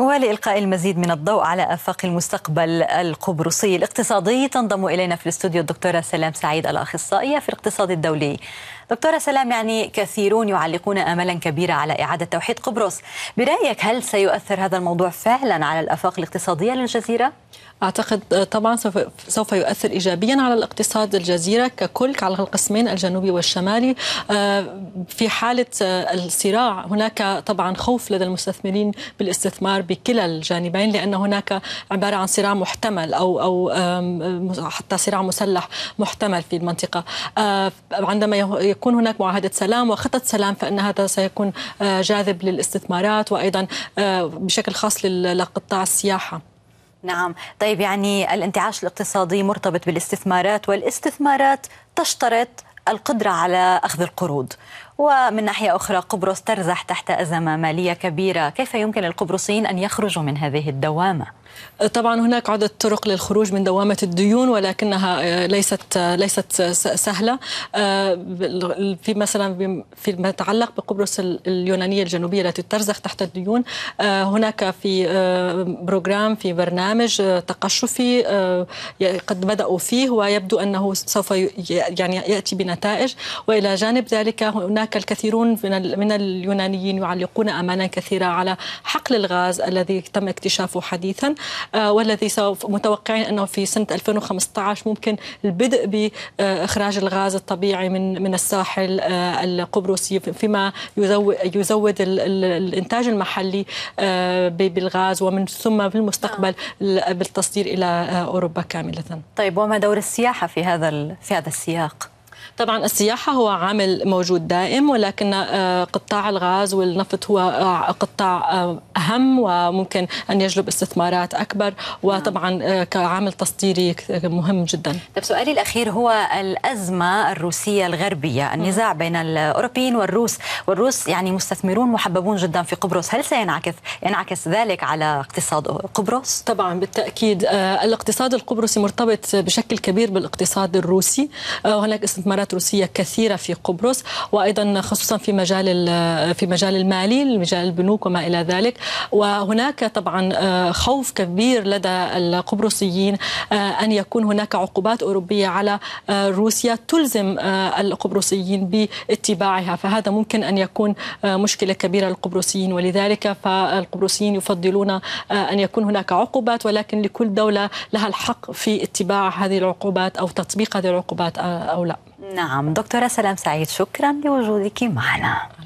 ولإلقاء المزيد من الضوء على آفاق المستقبل القبرصي الاقتصادي تنضم إلينا في الاستوديو الدكتورة سلام سعيد الأخصائية في الاقتصاد الدولي دكتورة سلام يعني كثيرون يعلقون آمالا كبيرة على إعادة توحيد قبرص برأيك هل سيؤثر هذا الموضوع فعلا على الآفاق الاقتصادية للجزيرة؟ أعتقد آه، طبعا سوف يؤثر إيجابيا على الاقتصاد الجزيرة ككل على القسمين الجنوبي والشمالي آه، في حالة آه، الصراع هناك طبعا خوف لدى المستثمرين بالاستثمار بكلا الجانبين لأن هناك عبارة عن صراع محتمل أو أو حتى صراع مسلح محتمل في المنطقة عندما يكون هناك معاهدة سلام وخطط سلام فإن هذا سيكون آه، جاذب للاستثمارات وأيضا آه، بشكل خاص لقطاع السياحة نعم طيب يعني الانتعاش الاقتصادي مرتبط بالاستثمارات والاستثمارات تشترط القدرة على أخذ القروض ومن ناحية أخرى قبرص ترزح تحت أزمة مالية كبيرة كيف يمكن للقبرصيين أن يخرجوا من هذه الدوامة؟ طبعا هناك عدة طرق للخروج من دوامة الديون ولكنها آه، ليست آه، ليست سهلة آه، في مثلا فيما يتعلق بقبرص اليونانية الجنوبية التي ترزح تحت الديون هناك في بروجرام في برنامج تقشفي قد بدأوا فيه ويبدو أنه سوف يعني يأتي بنتائج وإلى جانب ذلك هناك هناك الكثيرون من اليونانيين يعلقون امالا كثيره على حقل الغاز الذي تم اكتشافه حديثا آه، والذي سوف متوقعين انه في سنه 2015 ممكن البدء باخراج الغاز الطبيعي من من الساحل آه، القبرصي فيما يزود الانتاج المحلي آه، بالغاز ومن ثم في المستقبل بالتصدير الى اوروبا كامله. طيب وما دور السياحه في هذا في هذا السياق؟ طبعا السياحة هو عامل موجود دائم ولكن آه، قطاع الغاز والنفط هو آه، قطاع آه، أهم وممكن أن يجلب استثمارات أكبر وطبعا آه، كعامل تصديري مهم جدا طب سؤالي الأخير هو الأزمة الروسية الغربية النزاع بين الأوروبيين والروس والروس يعني مستثمرون محببون جدا في قبرص هل سينعكس ينعكس ذلك على اقتصاد قبرص؟ طبعا بالتأكيد آه، الاقتصاد القبرصي مرتبط بشكل كبير بالاقتصاد الروسي وهناك آه، استثمارات روسية كثيرة في قبرص وأيضا خصوصا في مجال في مجال المالي مجال البنوك وما إلى ذلك وهناك طبعا آه، خوف كبير لدى القبرصيين آه، أن يكون هناك عقوبات أوروبية على آه، روسيا تلزم القبرصيين باتباعها فهذا ممكن أن يكون مشكلة كبيرة للقبرصيين ولذلك فالقبرصيين يفضلون أن يكون هناك عقوبات ولكن لكل دولة لها الحق في اتباع هذه العقوبات أو تطبيق هذه العقوبات أو لا نعم دكتورة سلام سعيد شكرا لوجودك معنا